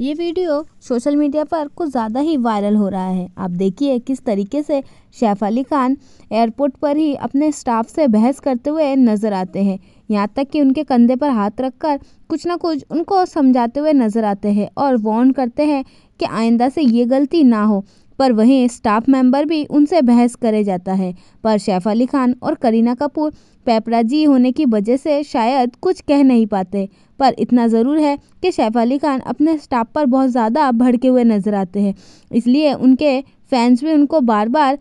ये video social media पर कुछ ज़्यादा ही वायरल हो रहा है आप देखिए किस तरीके से शैफ अली खान एयरपोर्ट पर ही अपने स्टाफ से बहस करते हुए नज़र आते हैं यहाँ तक कि उनके कंधे पर हाथ रखकर कुछ ना कुछ उनको समझाते हुए नज़र आते हैं और वॉर्न करते हैं कि आइंदा से ये गलती ना हो पर वहीं स्टाफ मेंबर भी उनसे बहस करे जाता है पर शैफ अली खान और करीना कपूर पैपराजी होने की वजह से शायद कुछ कह नहीं पाते पर इतना ज़रूर है कि शैफ अली खान अपने स्टाफ पर बहुत ज़्यादा भड़के हुए नज़र आते हैं इसलिए उनके फैंस भी उनको बार बार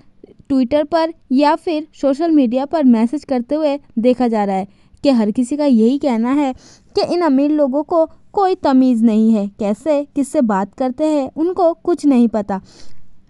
ट्विटर पर या फिर सोशल मीडिया पर मैसेज करते हुए देखा जा रहा है कि हर किसी का यही कहना है कि इन अमीर लोगों को कोई तमीज़ नहीं है कैसे किससे बात करते हैं उनको कुछ नहीं पता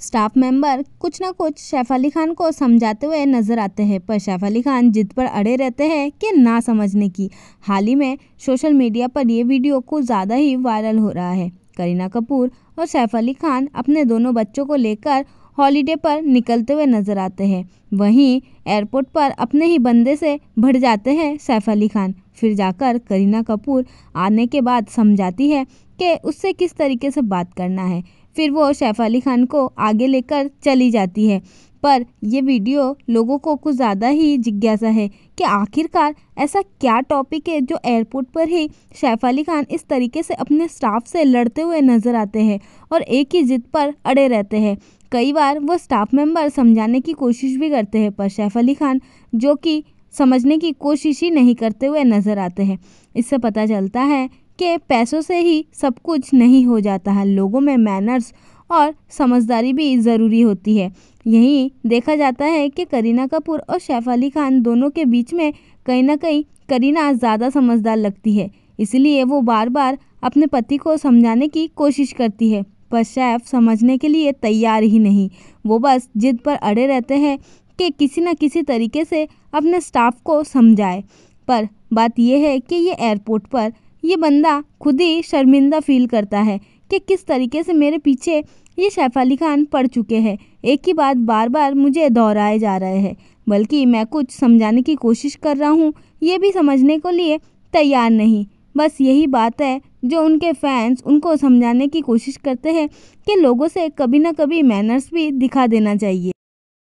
स्टाफ मेंबर कुछ ना कुछ सैफ अली खान को समझाते हुए नजर आते हैं पर सैफ अली खान जिद पर अड़े रहते हैं कि ना समझने की हाल ही में सोशल मीडिया पर ये वीडियो कुछ ज़्यादा ही वायरल हो रहा है करीना कपूर और सैफ अली खान अपने दोनों बच्चों को लेकर हॉलीडे पर निकलते हुए नजर आते हैं वहीं एयरपोर्ट पर अपने ही बंदे से भर जाते हैं सैफ अली खान फिर जाकर करीना कपूर आने के बाद समझाती है कि उससे किस तरीके से बात करना है फिर वो सैफ़ अली ख़ान को आगे लेकर चली जाती है पर ये वीडियो लोगों को कुछ ज़्यादा ही जिज्ञासा है कि आखिरकार ऐसा क्या टॉपिक है जो एयरपोर्ट पर ही सैफ़ अली ख़ान इस तरीके से अपने स्टाफ से लड़ते हुए नज़र आते हैं और एक ही जिद पर अड़े रहते हैं कई बार वो स्टाफ मेंबर समझाने की कोशिश भी करते हैं पर सैफ़ अली ख़ान जो कि समझने की कोशिश ही नहीं करते हुए नज़र आते हैं इससे पता चलता है कि पैसों से ही सब कुछ नहीं हो जाता है लोगों में मैनर्स और समझदारी भी ज़रूरी होती है यही देखा जाता है कि करीना कपूर और सैफ अली खान दोनों के बीच में कहीं ना कहीं करीना ज़्यादा समझदार लगती है इसलिए वो बार बार अपने पति को समझाने की कोशिश करती है पर सैफ समझने के लिए तैयार ही नहीं वो बस जिद पर अड़े रहते हैं कि किसी न किसी तरीके से अपने स्टाफ को समझाए पर बात यह है कि ये एयरपोर्ट पर ये बंदा खुद ही शर्मिंदा फील करता है कि किस तरीके से मेरे पीछे ये सैफ अली खान पढ़ चुके हैं एक ही बात बार बार मुझे दोहराए जा रहे हैं बल्कि मैं कुछ समझाने की कोशिश कर रहा हूँ ये भी समझने को लिए तैयार नहीं बस यही बात है जो उनके फैंस उनको समझाने की कोशिश करते हैं कि लोगों से कभी ना कभी मैनर्स भी दिखा देना चाहिए